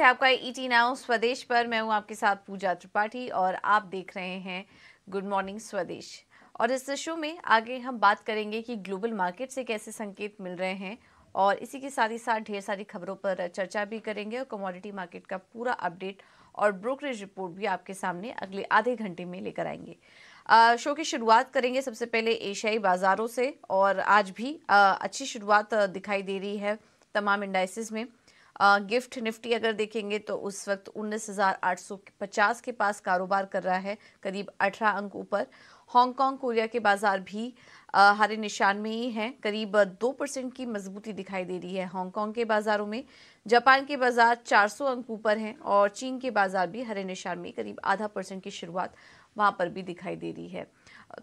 है आपका ET e now स्वदेश पर मैं हूँ आपके साथ पूजा त्रिपाठी और आप देख रहे हैं गुड मॉर्निंग स्वदेश और इस शो में आगे हम बात करेंगे कि ग्लोबल मार्केट से कैसे संकेत मिल रहे हैं और इसी के साथ ही साथ ढेर सारी खबरों पर चर्चा भी करेंगे और कमोडिटी मार्केट का पूरा अपडेट और ब्रोकरेज रिपोर्ट भी आपके सामने अगले आधे घंटे में लेकर आएंगे आ, शो की शुरुआत करेंगे सबसे पहले एशियाई बाज़ारों से और आज भी आ, अच्छी शुरुआत दिखाई दे रही है तमाम इंडाइसिस में गिफ्ट निफ्टी अगर देखेंगे तो उस वक्त 19,850 के पास कारोबार कर रहा है करीब 18 अंक ऊपर हांगकांग कोरिया के बाजार भी हरे निशान में ही हैं करीब दो परसेंट की मजबूती दिखाई दे रही है हांगकांग के बाजारों में जापान के बाजार 400 अंक ऊपर हैं और चीन के बाजार भी हरे निशान में करीब आधा परसेंट की शुरुआत वहाँ पर भी दिखाई दे रही है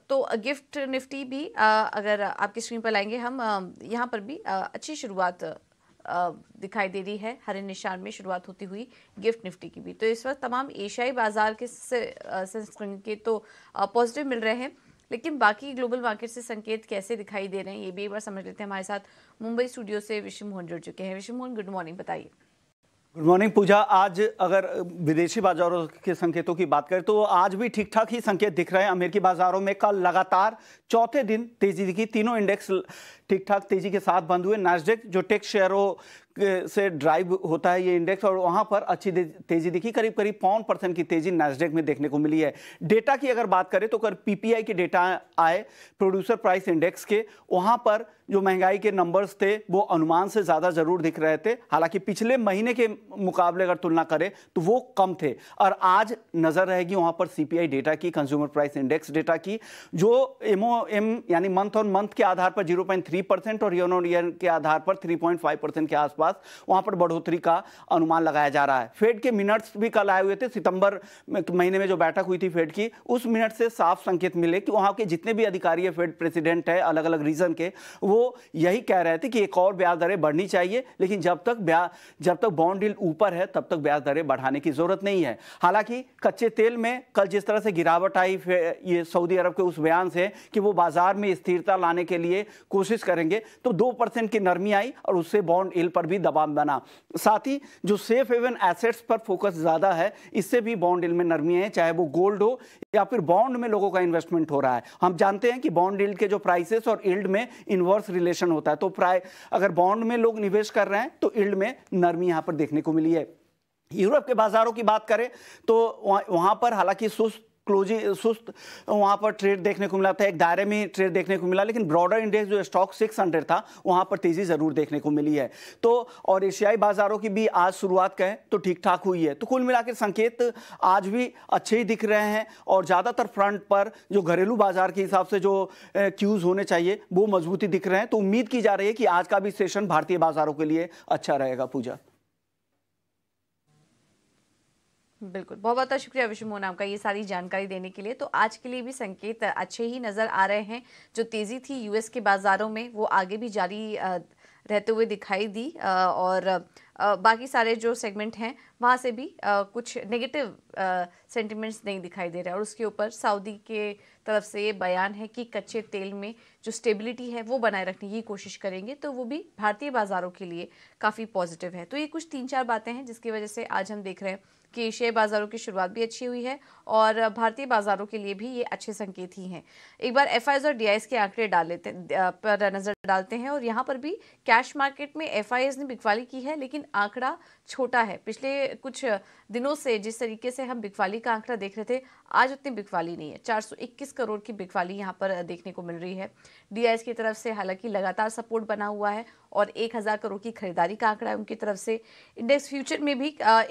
तो गिफ्ट निफ्टी भी अगर आपकी स्क्रीन पर लाएंगे हम यहाँ पर भी अच्छी शुरुआत दिखाई दे रही है हरे निशान में शुरुआत होती हुई गिफ्ट निफ्टी की भी तो इस वक्त तमाम एशियाई बाजार के संस्करण के तो पॉजिटिव मिल रहे हैं लेकिन बाकी ग्लोबल मार्केट से संकेत कैसे दिखाई दे रहे हैं ये भी एक बार समझ लेते हैं हमारे साथ मुंबई स्टूडियो से विश्व मोहन जुड़ चुके हैं विश्व मोहन गुड मॉर्निंग बताइए गुड मॉर्निंग पूजा आज अगर विदेशी बाजारों के संकेतों की बात करें तो आज भी ठीक ठाक ही संकेत दिख रहे हैं अमेरिकी बाजारों में कल लगातार चौथे दिन तेजी दिखी तीनों इंडेक्स ठीक ठाक तेजी के साथ बंद हुए नाजडेक जो टेक शेयरों से ड्राइव होता है ये इंडेक्स और वहाँ पर अच्छी तेजी दिखी करीब करीब पौन परसेंट की तेजी नाजडेक में देखने को मिली है डेटा की अगर बात करें तो अगर पीपीआई के डेटा आए प्रोड्यूसर प्राइस इंडेक्स के वहाँ पर जो महंगाई के नंबर्स थे वो अनुमान से ज़्यादा ज़रूर दिख रहे थे हालांकि पिछले महीने के मुकाबले अगर तुलना करें तो वो कम थे और आज नज़र रहेगी वहाँ पर सीपीआई डेटा की कंज्यूमर प्राइस इंडेक्स डेटा की जो एमओएम यानी मंथ ऑन मंथ के आधार पर zero point three three percent और ईयर ऑन ईयर के आधार पर थ्री पॉइंट फाइव परसेंट के आसपास वहां पर बढ़ोतरी का अनुमान लगाया जा रहा है फेड के मिनट्स भी कल आए हुए थे सितंबर महीने में जो बैठक हुई थी फेड की उस मिनट से साफ संकेत मिले कि वहाँ के जितने भी अधिकारी है फेड प्रेसिडेंट है अलग अलग रीजन के वो यही कह रहे थे कि एक और ब्याज दरें बढ़नी चाहिए लेकिन जब तक जब तक बॉन्ड डील ऊपर है तब तक ब्याज दरें बढ़ाने की जरूरत नहीं है हालांकि कच्चे तेल में कल जिस तरह से गिरावट आई ये सऊदी अरब के उस बयान से कि वो बाजार में स्थिरता लाने के लिए कोशिश करेंगे तो दो परसेंट की नरमी आई और उससे बॉन्ड एल पर भी दबाव बना साथ ही जो सेफ हेवन एसेट्स पर फोकस ज़्यादा है इससे भी बॉन्ड एल में नरमी है चाहे वो गोल्ड हो या फिर बॉन्ड में लोगों का इन्वेस्टमेंट हो रहा है हम जानते हैं कि बॉन्ड इल्ड के जो प्राइसेस और इल्ड में इन्वर्स रिलेशन होता है तो प्राय अगर बॉन्ड में लोग निवेश कर रहे हैं तो इल्ड में नरमी यहां पर देखने को मिली है यूरोप के बाजारों की बात करें तो वहां पर हालांकि सुस्त क्लोजिंग uh, सुस्त वहाँ पर ट्रेड देखने को मिला था एक दायरे में ट्रेड देखने को मिला लेकिन ब्रॉडर इंडेक्स जो स्टॉक सिक्स हंड्रेड था वहाँ पर तेज़ी ज़रूर देखने को मिली है तो और एशियाई बाज़ारों की भी आज शुरुआत कहें तो ठीक ठाक हुई है तो कुल मिलाकर संकेत आज भी अच्छे ही दिख रहे हैं और ज़्यादातर फ्रंट पर जो घरेलू बाज़ार के हिसाब से जो क्यूज़ होने चाहिए वो मजबूती दिख रहे हैं तो उम्मीद की जा रही है कि आज का भी सेशन भारतीय बाज़ारों के लिए अच्छा रहेगा पूजा बिल्कुल बहुत बहुत शुक्रिया विश्व मोहन आपका ये सारी जानकारी देने के लिए तो आज के लिए भी संकेत अच्छे ही नज़र आ रहे हैं जो तेज़ी थी यूएस के बाज़ारों में वो आगे भी जारी रहते हुए दिखाई दी और बाकी सारे जो सेगमेंट हैं वहाँ से भी कुछ नेगेटिव सेंटिमेंट्स नहीं दिखाई दे रहे और उसके ऊपर सऊदी के तरफ से ये बयान है कि कच्चे तेल में जो स्टेबिलिटी है वो बनाए रखने की कोशिश करेंगे तो वो भी भारतीय बाज़ारों के लिए काफ़ी पॉजिटिव है तो ये कुछ तीन चार बातें हैं जिसकी वजह से आज हम देख रहे हैं कि शेयर बाजारों की शुरुआत भी अच्छी हुई है और भारतीय बाजारों के लिए भी ये अच्छे संकेत ही हैं एक बार एफ और डी के आंकड़े डाल लेते पर नज़र डालते हैं और यहाँ पर भी कैश मार्केट में एफ ने बिकवाली की है लेकिन आंकड़ा छोटा है पिछले कुछ दिनों से जिस तरीके से हम बिकवाली का आंकड़ा देख रहे थे आज उतनी बिकवाली नहीं है 421 करोड़ की बिकवाली यहाँ पर देखने को मिल रही है डी की तरफ से हालांकि लगातार सपोर्ट बना हुआ है और एक हज़ार करोड़ की खरीदारी का आंकड़ा है उनकी तरफ से इंडेक्स फ्यूचर में भी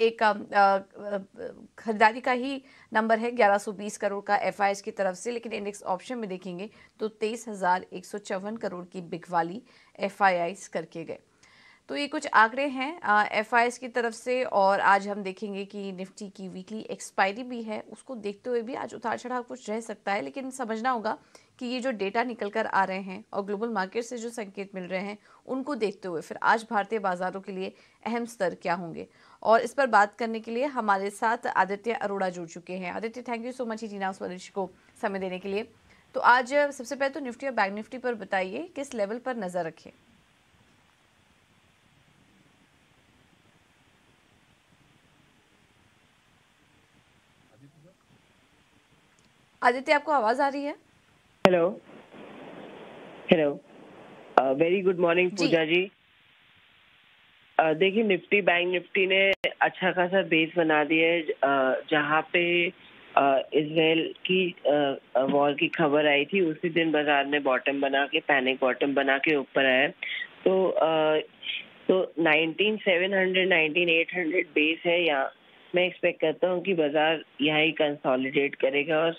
एक खरीदारी का ही नंबर है 1120 करोड़ का एफ की तरफ से लेकिन इंडेक्स ऑप्शन में देखेंगे तो तेईस करोड़ की बिकवाली एफ करके गए तो ये कुछ आंकड़े हैं एफ की तरफ से और आज हम देखेंगे कि निफ्टी की वीकली एक्सपायरी भी है उसको देखते हुए भी आज उतार चढ़ाव कुछ रह सकता है लेकिन समझना होगा कि ये जो डेटा निकल कर आ रहे हैं और ग्लोबल मार्केट से जो संकेत मिल रहे हैं उनको देखते हुए फिर आज भारतीय बाजारों के लिए अहम स्तर क्या होंगे और इस पर बात करने के लिए हमारे साथ आदित्य अरोड़ा जुड़ चुके हैं Aditya thank you so much जीना उस को समय देने के लिए तो आज सबसे पहले तो निफ्टी और बैंक निफ्टी पर बताइए किस लेवल पर नज़र रखें आदित्य आपको आवाज़ आ रही है hello hello very good morning Pooja ji, जी. Uh, देखिए निफ्टी बैंक निफ्टी ने अच्छा खासा बेस बना दिया है uh, जहाँ पे इसराइल uh, की वॉर uh, की खबर आई थी उसी दिन बाजार ने बॉटम बना के पैनिक बॉटम बना के ऊपर आया तो तो 19700 19800 बेस है यहाँ मैं एक्सपेक्ट करता हूँ कि बाजार यहाँ ही कंसोलिडेट करेगा और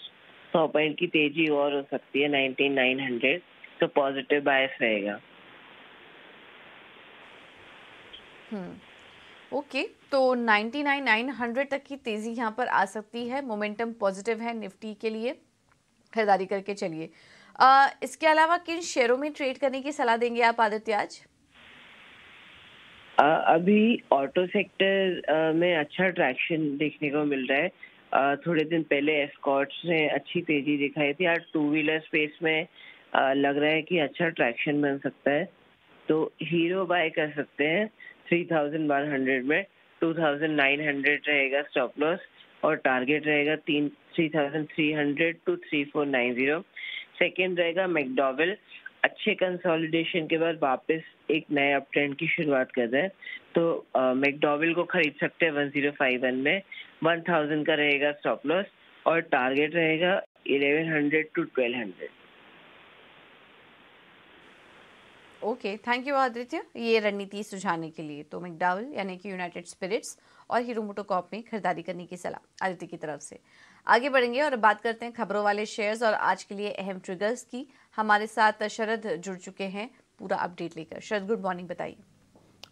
सौ पॉइंट की तेजी और हो सकती है नाइनटीन नाइन हंड्रेड तो पॉजिटिव बायस रहेगा ओके हम्म। okay, तो 99,900 तक की तेज़ी यहाँ पर आ सकती है मोमेंटम पॉजिटिव है निफ्टी के लिए खरीदारी करके चलिए इसके अलावा किन शेयरों में ट्रेड करने की सलाह देंगे आप आदित्य आज अभी ऑटो सेक्टर में अच्छा ट्रैक्शन देखने को मिल रहा है थोड़े दिन पहले एस्कॉट्स ने अच्छी तेजी दिखाई थी आज टू व्हीलर स्पेस में लग रहा है कि अच्छा ट्रैक्शन बन सकता है तो हीरो बाय कर सकते हैं थ्री थाउजेंड वन हंड्रेड में टू थाउजेंड नाइन हंड्रेड रहेगा स्टॉप लॉस और टारगेट रहेगा तीन three thousand three hundred to three four nine zero second रहेगा मैकडोवल अच्छे कंसोलिडेशन के बाद वापस एक नए अप ट्रेंड की शुरुआत कर रहे हैं तो मैकडोवल को खरीद सकते हैं वन जीरो फाइव वन में वन थाउजेंड का रहेगा स्टॉप लॉस और टारगेट रहेगा eleven hundred to twelve hundred okay thank you Aditya ये रणनीति सुझाने के लिए तो मैकडावल यानी कि यूनाइटेड स्पिरिट्स और हीरो कॉप में खरीदारी करने की सलाह आदित्य की तरफ से आगे बढ़ेंगे और बात करते हैं खबरों वाले शेयर्स और आज के लिए अहम ट्रिगर्स की हमारे साथ शरद जुड़ चुके हैं पूरा अपडेट लेकर शरद गुड मॉर्निंग बताइए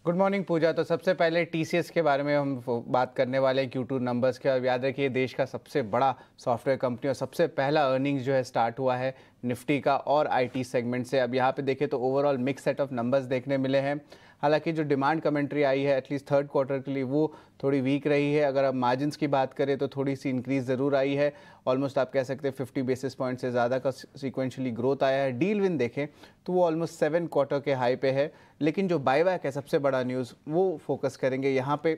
गुड मॉर्निंग पूजा तो सबसे पहले टीसीएस के बारे में हम बात करने वाले हैं क्यू टू नंबर्स के और याद रखिए देश का सबसे बड़ा सॉफ्टवेयर कंपनी और सबसे पहला अर्निंग्स जो है स्टार्ट हुआ है निफ्टी का और आईटी सेगमेंट से अब यहाँ पे देखें तो overall mix set of numbers देखने मिले हैं हालांकि जो डिमांड कमेंट्री आई है एटलीस्ट थर्ड क्वार्टर के लिए वो थोड़ी वीक रही है अगर आप मार्जिनस की बात करें तो थोड़ी सी इंक्रीज़ ज़रूर आई है ऑलमोस्ट आप कह सकते हैं फिफ्टी बेसिस पॉइंट से ज़्यादा का सिक्वेंशली ग्रोथ आया है डील विन देखें तो वो ऑलमोस्ट सेवन क्वार्टर के हाई पे है लेकिन जो बाईबैक बैक है सबसे बड़ा न्यूज़ वो फोकस करेंगे यहाँ पर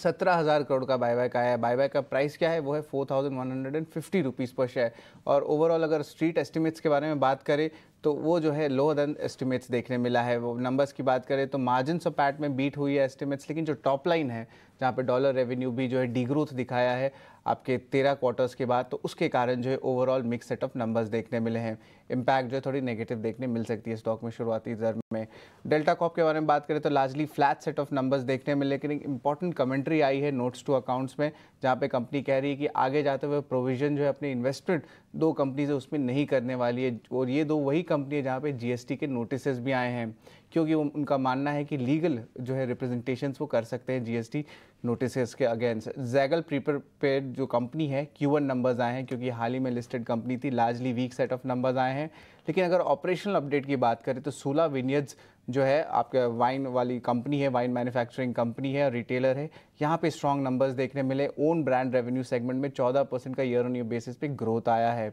सत्रह हज़ार करोड़ का बैक आया है बाय बैक का प्राइस क्या है वो है four thousand one hundred and fifty rupees पर शेयर और ओवरऑल अगर स्ट्रीट एस्टिमेट्स के बारे में बात करें तो वो जो है लोअर दैन एस्टिमेट्स देखने मिला है वो नंबर्स की बात करें तो मार्जिन ऑफ पैट में बीट हुई है एस्टिमेट्स लेकिन जो टॉप लाइन है जहाँ पे डॉलर रेवेन्यू भी जो है डीग्रोथ दिखाया है आपके तेरह क्वार्टर्स के बाद तो उसके कारण जो है overall mix set of numbers देखने मिले हैं इम्पैक्ट जो है थोड़ी नेगेटिव देखने मिल सकती है स्टॉक में शुरुआती दर में डेल्टा कॉप के बारे में बात करें तो largely flat set of numbers देखने मिले लेकिन इंपॉर्टेंट कमेंट्री आई है नोट्स टू अकाउंट्स में जहाँ पे कंपनी कह रही है कि आगे जाते हुए प्रोविजन जो है अपने इन्वेस्टमेंट दो कंपनीज है उसमें नहीं करने वाली है और ये दो वही कंपनी है जहाँ पे जीएसटी के नोटिस भी आए हैं क्योंकि उनका मानना है कि लीगल जो है रिप्रेजेंटेशंस वो कर सकते हैं जीएसटी नोटिस के अगेंस्ट जैगल प्रीपेड जो कंपनी है क्यू नंबर्स आए हैं क्योंकि हाल ही में लिस्टेड कंपनी थी largely weak set of numbers आए हैं लेकिन अगर ऑपरेशनल अपडेट की बात करें तो सोलह विनियर्स जो है आपके वाइन वाली कंपनी है वाइन मैन्युफैक्चरिंग कंपनी है रिटेलर है यहाँ पे स्ट्रॉन्ग नंबर्स देखने मिले ओन ब्रांड रेवेन्यू सेगमेंट में 14 परसेंट का ईयर ऑन ईयर बेसिस पे ग्रोथ आया है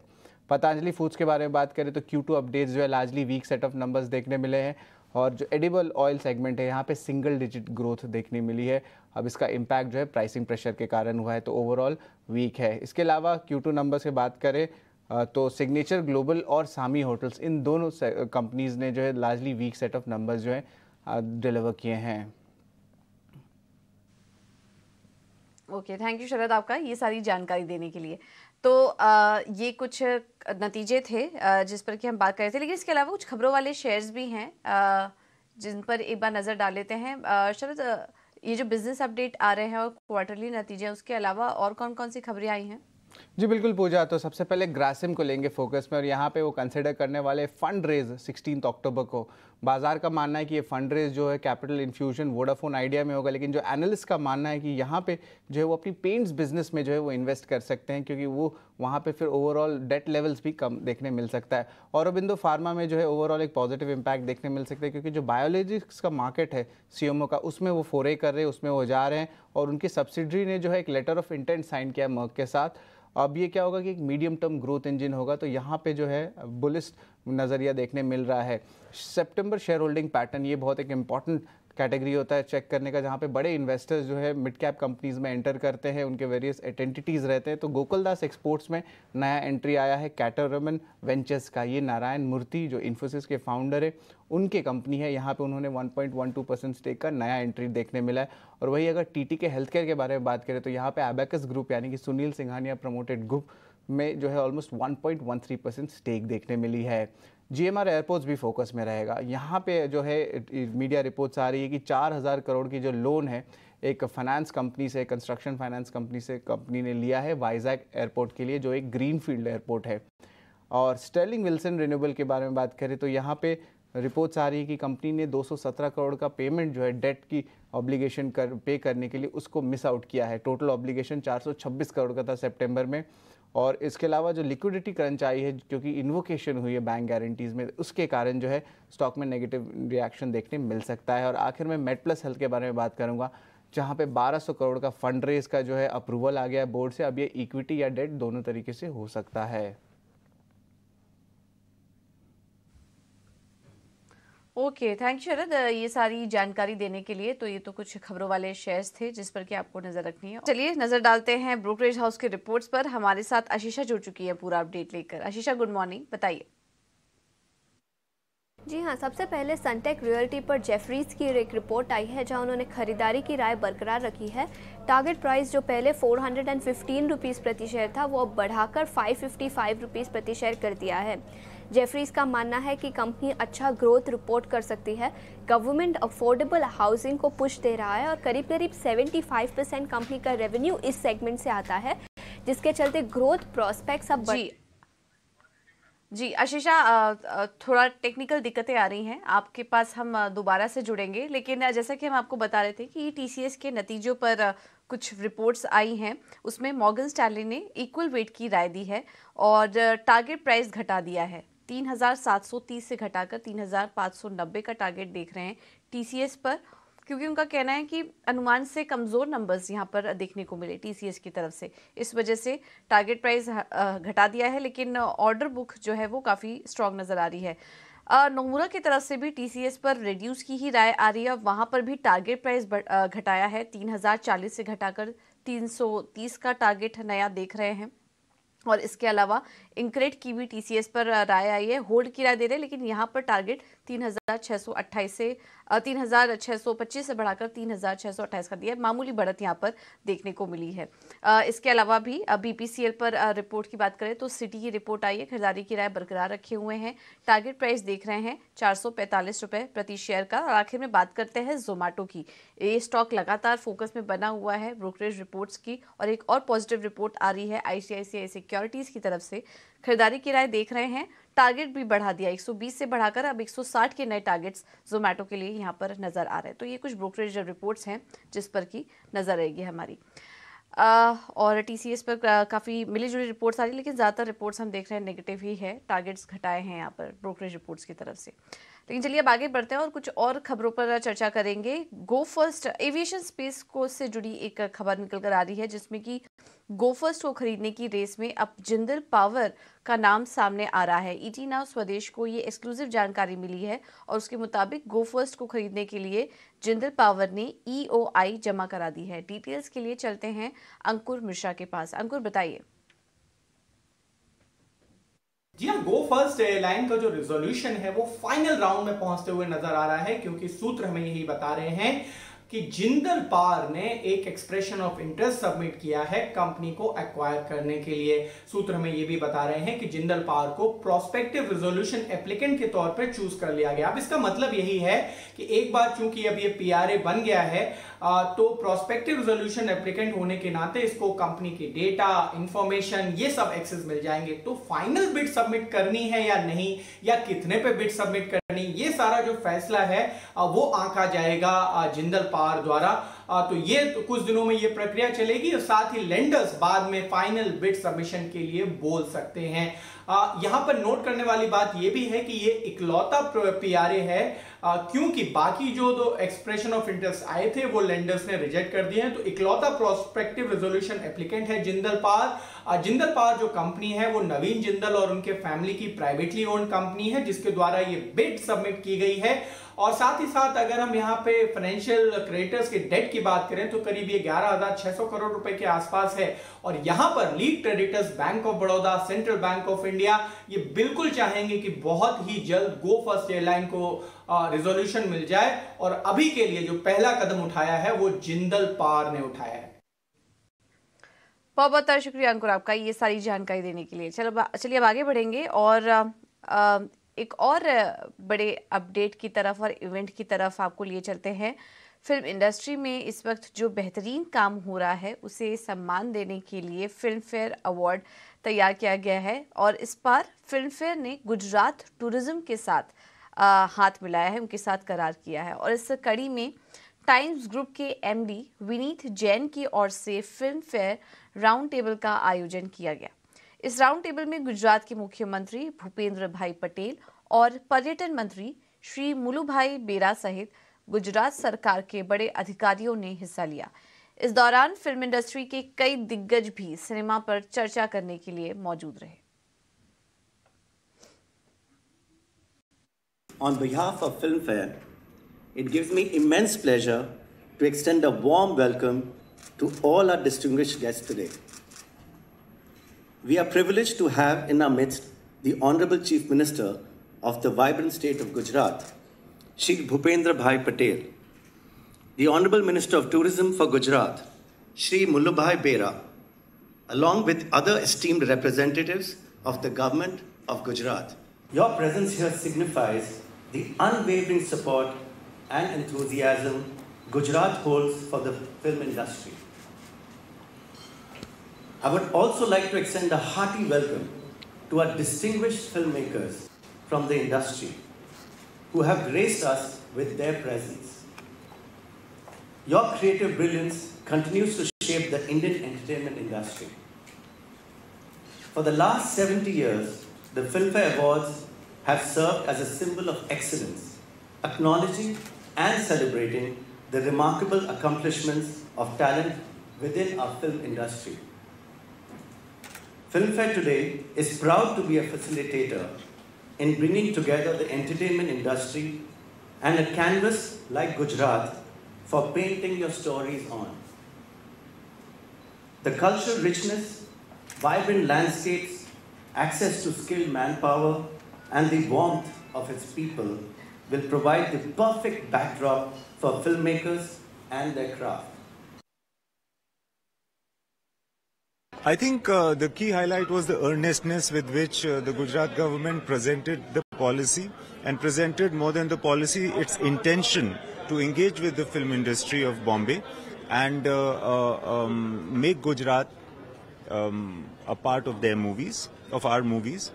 पतंजलि फूड्स के बारे में बात करें तो क्यू टू अपडेट्स जो है largely weak set of numbers देखने मिले हैं और जो एडिबल ऑयल सेगमेंट है यहाँ पे सिंगल डिजिट ग्रोथ देखने मिली है अब इसका इम्पैक्ट जो है प्राइसिंग प्रेशर के कारण हुआ है तो ओवरऑल वीक है इसके अलावा क्यू टू नंबर्स से बात करें तो सिग्नेचर ग्लोबल और सामी होटल्स इन दोनों कंपनीज़ ने जो है largely weak set of numbers जो है डिलीवर किए हैं ओके थैंक यू शरद आपका ये सारी जानकारी देने के लिए तो आ, ये कुछ नतीजे थे जिस पर कि हम बात कर रहे थे लेकिन इसके अलावा कुछ खबरों वाले शेयर्स भी हैं जिन पर एक बार नज़र डाल लेते हैं शरद ये जो बिज़नेस अपडेट आ रहे हैं और क्वार्टरली नतीजे उसके अलावा और कौन कौन सी खबरें आई हैं जी बिल्कुल पूजा तो सबसे पहले ग्रासिम को लेंगे फोकस में और यहाँ पे वो कंसिडर करने वाले फंड रेज सिक्सटीन अक्टूबर को बाजार का मानना है कि ये फंड रेज जो है कैपिटल इन्फ्यूजन वोडाफोन आइडिया में होगा लेकिन जो एनालिस्ट का मानना है कि यहाँ पे जो है वो अपनी पेंट्स बिजनेस में जो है वो इन्वेस्ट कर सकते हैं क्योंकि वो वहाँ पर फिर ओवरऑल डेट लेवल्स भी कम देखने मिल सकता है और अबिंदो फार्मा में जो है ओवरऑल एक पॉजिटिव इम्पैक्ट देखने मिल सकता है क्योंकि जो बायोलॉजिक्स का मार्केट है सी का उसमें वो फोरे कर रहे हैं उसमें वो जा रहे हैं और उनकी सब्सिडरी ने जो है एक लेटर ऑफ इंटेंट साइन किया है मर्क के साथ अब ये क्या होगा कि एक मीडियम टर्म ग्रोथ इंजन होगा तो यहाँ पे जो है बुलिस्ट नज़रिया देखने मिल रहा है सेप्टेम्बर शेयर होल्डिंग पैटर्न ये बहुत एक इंपॉर्टेंट कैटेगरी होता है चेक करने का जहाँ पे बड़े इन्वेस्टर्स जो है मिड कैप कंपनीज में एंटर करते हैं उनके वेरियस एटेंटिटीज़ रहते हैं तो गोकुलदास एक्सपोर्ट्स में नया एंट्री आया है कैटरमन वेंचर्स का ये नारायण मूर्ति जो इन्फोसिस के फाउंडर है उनके कंपनी है यहाँ पे उन्होंने 1.12 परसेंट स्टेक का नया एंट्री देखने मिला है और वही अगर टी के हेल्थ केयर के बारे में बात करें तो यहाँ पे एबैकस ग्रुप यानी कि सुनील सिंघानिया प्रमोटेड ग्रुप में जो है ऑलमोस्ट 1.13 परसेंट स्टेक देखने मिली है जीएमआर एयरपोर्ट्स भी फोकस में रहेगा यहाँ पे जो है मीडिया रिपोर्ट्स आ रही है कि 4000 करोड़ की जो लोन है एक फाइनेंस कंपनी से कंस्ट्रक्शन फाइनेंस कंपनी से कंपनी ने लिया है वाइजैक एयरपोर्ट के लिए जो एक ग्रीन फील्ड एयरपोर्ट है और स्टर्लिंग विल्सन रिन्यूबल के बारे में बात करें तो यहाँ पे रिपोर्ट्स आ रही है कि कंपनी ने 217 करोड़ का पेमेंट जो है डेट की ऑब्लिगेशन कर पे करने के लिए उसको मिस आउट किया है टोटल ऑब्लिगेशन 426 करोड़ का था सितंबर में और इसके अलावा जो लिक्विडिटी क्रंच आई है क्योंकि इन्वोकेशन हुई है बैंक गारंटीज़ में उसके कारण जो है स्टॉक में नेगेटिव रिएक्शन देखने मिल सकता है और आखिर में मेट प्लस हेल्थ के बारे में बात करूँगा जहाँ पे 1200 करोड़ का फंड रेज का जो है अप्रूवल आ गया है बोर्ड से अब ये इक्विटी या डेट दोनों तरीके से हो सकता है ओके थैंक यू शरद ये सारी जानकारी देने के लिए तो ये तो कुछ खबरों वाले शेयर्स थे जिस पर कि आपको नजर रखनी है चलिए नजर डालते हैं ब्रोकरेज हाउस के रिपोर्ट्स पर हमारे साथ आशीषा जुड़ चुकी है पूरा अपडेट लेकर आशीषा गुड मॉर्निंग बताइए जी हाँ सबसे पहले सनटेक रियल्टी पर जेफरीज की एक रिपोर्ट आई है जहाँ उन्होंने खरीदारी की राय बरकरार रखी है टारगेट प्राइस जो पहले four hundred and fifteen rupees प्रति शेयर था वो अब बढ़ाकर फाइव फिफ्टी फाइव रुपीज़ प्रति शेयर कर दिया है जेफरीज का मानना है कि कंपनी अच्छा ग्रोथ रिपोर्ट कर सकती है गवर्नमेंट अफोर्डेबल हाउसिंग को पुश दे रहा है और करीब करीब 75 परसेंट कंपनी का रेवेन्यू इस सेगमेंट से आता है जिसके चलते ग्रोथ प्रोस्पेक्ट्स अब जी जी आशीषा थोड़ा टेक्निकल दिक्कतें आ रही हैं आपके पास हम दोबारा से जुड़ेंगे लेकिन जैसा कि हम आपको बता रहे थे कि टी के नतीजों पर कुछ रिपोर्ट्स आई हैं उसमें मॉर्गन स्टैली ने इक्वल वेट की राय दी है और टारगेट प्राइस घटा दिया है 3,730 से घटाकर 3,590 का टारगेट देख रहे हैं टीसीएस पर क्योंकि उनका कहना है कि अनुमान से कमज़ोर नंबर्स यहाँ पर देखने को मिले टीसीएस की तरफ से इस वजह से टारगेट प्राइस घटा दिया है लेकिन ऑर्डर बुक जो है वो काफ़ी स्ट्रॉन्ग नज़र आ रही है नमूरा की तरफ से भी टीसीएस पर रिड्यूस की ही राय आ रही है वहाँ पर भी टारगेट प्राइस घटाया है तीन से घटाकर तीन का टारगेट नया देख रहे हैं और इसके अलावा इंक्रेट की भी टी पर राय आई है होल्ड की राय दे रहे हैं लेकिन यहाँ पर टारगेट 3,628 से 3,625 से बढ़ाकर 3,628 कर दिया है मामूली बढ़त यहाँ पर देखने को मिली है इसके अलावा भी बी पर रिपोर्ट की बात करें तो सिटी की रिपोर्ट आई है खरीदारी की राय बरकरार रखे हुए हैं टारगेट प्राइस देख रहे हैं चार रुपए प्रति शेयर का और आखिर में बात करते हैं जोमेटो की ये स्टॉक लगातार फोकस में बना हुआ है ब्रोकरेज रिपोर्ट्स की और एक और पॉजिटिव रिपोर्ट आ रही है आईसीआईसीआई सिक्योरिटीज़ की तरफ से खरीदारी किराए देख रहे हैं टारगेट भी बढ़ा दिया 120 से बढ़ाकर अब 160 के नए टारगेट्स जोमेटो के लिए यहाँ पर नज़र आ रहे हैं तो ये कुछ ब्रोकरेज रिपोर्ट्स हैं जिस पर की नज़र रहेगी हमारी आ, और टी पर काफ़ी मिली जुली रिपोर्ट्स आ रही लेकिन ज़्यादातर रिपोर्ट्स हम देख रहे हैं नेगेटिव ही है टारगेट्स घटाए हैं यहाँ पर ब्रोकरेज रिपोर्ट्स की तरफ से लेकिन चलिए अब आगे बढ़ते हैं और कुछ और खबरों पर चर्चा करेंगे गो फर्स्ट एविएशन स्पेस को से जुड़ी एक खबर निकल कर आ रही है जिसमें कि फर्स्ट को खरीदने की रेस में अब जिंदल पावर का नाम सामने आ रहा है ईटी e नाउ स्वदेश को ये एक्सक्लूसिव जानकारी मिली है और उसके मुताबिक फर्स्ट को खरीदने के लिए जिंदल पावर ने ईओआई e जमा करा दी है डिटेल्स के लिए चलते हैं अंकुर मिश्रा के पास अंकुर बताइए जी हाँ गो फर्स्ट एयरलाइन का जो रेजोल्यूशन है वो फाइनल राउंड में पहुंचते हुए नजर आ रहा है क्योंकि सूत्र हमें यही बता रहे हैं कि जिंदल पार ने एक एक्सप्रेशन ऑफ इंटरेस्ट सबमिट किया है कंपनी को एक्वायर करने के लिए सूत्र में यह भी बता रहे हैं कि जिंदल पार को प्रोस्पेक्टिव रिजोल्यूशन एप्लीकेंट के तौर पर चूज कर लिया गया अब इसका मतलब यही है कि एक बार चूंकि अब यह पीआरए बन गया है तो प्रोस्पेक्टिव रिजोल्यूशन एप्लीकेंट होने के नाते इसको कंपनी के डेटा इंफॉर्मेशन ये सब एक्सेस मिल जाएंगे तो फाइनल बिट सबमिट करनी है या नहीं या कितने पे बिट सबमिट करनी ये सारा जो फैसला है वो आंका जाएगा जिंदल पार पार द्वारा तो ये तो कुछ दिनों में ये प्रक्रिया चलेगी और साथ ही लेंडर्स बाद में फाइनल बिट सबमिशन के लिए बोल सकते हैं यहां पर नोट करने वाली बात यह भी है कि ये इकलौता पीआरए है क्योंकि बाकी जो दो एक्सप्रेशन ऑफ इंटरेस्ट आए थे वो लेंडर्स ने रिजेक्ट कर दिए हैं तो इकलौता प्रोस्पेक्टिव रेजोल्यूशन एप्लीकेंट है जिंदल पार जिंदल पार जो कंपनी है वो नवीन जिंदल और उनके फैमिली की प्राइवेटली ओन कंपनी है जिसके द्वारा ये बिट सबमिट की गई है और साथ ही साथ अगर हम यहाँ पे फाइनेंशियल क्रेडिटर्स के डेट की की बात करें तो करीब ये ग्यारह करोड़ रुपए के आसपास है और यहां पर lead creditors bank of Baroda central bank of India ये बिल्कुल चाहेंगे कि बहुत ही जल्द गो फर्स्ट एयरलाइन को रिजोल्यूशन मिल जाए और अभी के लिए जो पहला कदम उठाया है वो जिंदल पार ने उठाया है बहुत बहुत शुक्रिया अंकुर आपका ये सारी जानकारी देने के लिए चलो चलिए अब आगे बढ़ेंगे और आ, एक और बड़े अपडेट की तरफ और इवेंट की तरफ आपको लिए चलते हैं फिल्म इंडस्ट्री में इस वक्त जो बेहतरीन काम हो रहा है उसे सम्मान देने के लिए फिल्म फेयर अवार्ड तैयार किया गया है और इस बार फिल्म फेयर ने गुजरात टूरिज़्म के साथ आ, हाथ मिलाया है उनके साथ करार किया है और इस कड़ी में टाइम्स ग्रुप के एमडी विनीत जैन की ओर से फिल्म फेयर राउंड टेबल का आयोजन किया गया इस राउंड टेबल में गुजरात के मुख्यमंत्री भूपेंद्र भाई पटेल और पर्यटन मंत्री श्री मुलूभाई बेरा सहित गुजरात सरकार के बड़े अधिकारियों ने हिस्सा लिया इस दौरान फिल्म इंडस्ट्री के कई दिग्गज भी सिनेमा पर चर्चा करने के लिए मौजूद रहे On behalf of Filmfare, it gives me immense pleasure to extend a warm welcome to all our distinguished guests today. We are privileged to have in our midst the Honorable Chief Minister of the vibrant state of Gujarat, Shri Bhupendra Bhai Patel, the Honorable Minister of Tourism for Gujarat, Shri Mullubhai Bera, along with other esteemed representatives of the government of Gujarat. Your presence here signifies the unwavering support and enthusiasm Gujarat holds for the film industry. I would also like to extend a hearty welcome to our distinguished filmmakers from the industry who have graced us with their presence. Your creative brilliance continues to shape the Indian entertainment industry. For the last 70 years, the Filmfare Awards have served as a symbol of excellence, acknowledging and celebrating the remarkable accomplishments of talent within our film industry. Filmfare today is proud to be a facilitator in bringing together the entertainment industry and a canvas like Gujarat for painting your stories on. The cultural richness, vibrant landscapes, access to skilled manpower, and the warmth of its people will provide the perfect backdrop for filmmakers and their craft. I think uh, the key highlight was the earnestness with which uh, the Gujarat government presented the policy and presented more than the policy, its intention to engage with the film industry of Bombay and uh, uh um, make Gujarat um, a part of their movies, of our movies.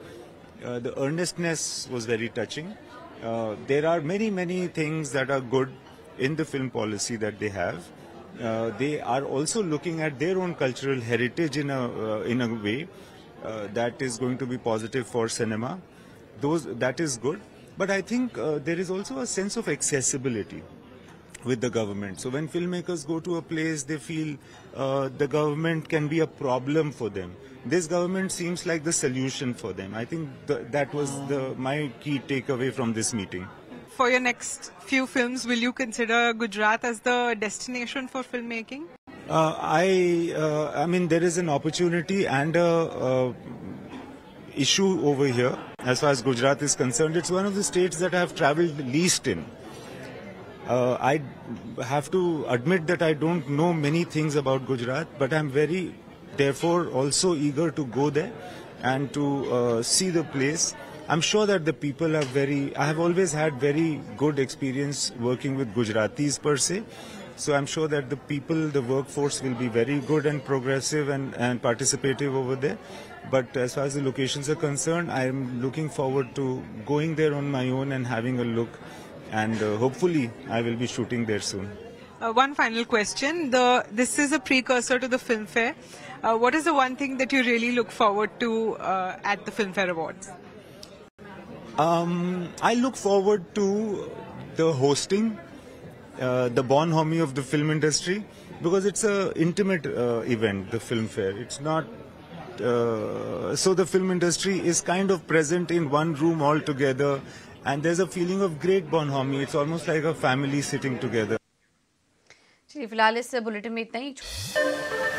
Uh, the earnestness was very touching. Uh, there are many, many things that are good in the film policy that they have. Uh, they are also looking at their own cultural heritage in a uh, in a way uh, that is going to be positive for cinema. Those that is good, but I think there is also a sense of accessibility with the government. So when filmmakers go to a place, they feel uh, the government can be a problem for them. This government seems like the solution for them. I think th that was the, my key takeaway from this meeting for your next few films, will you consider Gujarat as the destination for filmmaking? Uh, I, uh, I mean, there is an opportunity and a issue over here as far as Gujarat is concerned. It's one of the states that I have traveled least in. Uh, I have to admit that I don't know many things about Gujarat, but I'm very, therefore, also eager to go there and to uh, see the place I'm sure that the people are very, I have always had very good experience working with Gujaratis per se. So I'm sure that the people, the workforce will be very good and progressive and, and participative over there. But as far as the locations are concerned, I'm looking forward to going there on my own and having a look. And uh, hopefully, I will be shooting there soon. Uh, one final question. The, this is a precursor to the film fair. Uh, what is the one thing that you really look forward to uh, at the film fair awards? Um, I look forward to the hosting, uh, the bon homie of the film industry, because it's an intimate uh, event, the film fair. It's not uh, so the film industry is kind of present in one room all together, and there's a feeling of great bonhomie. It's almost like a family sitting together. फिलहाल इस bulletin में इतना ही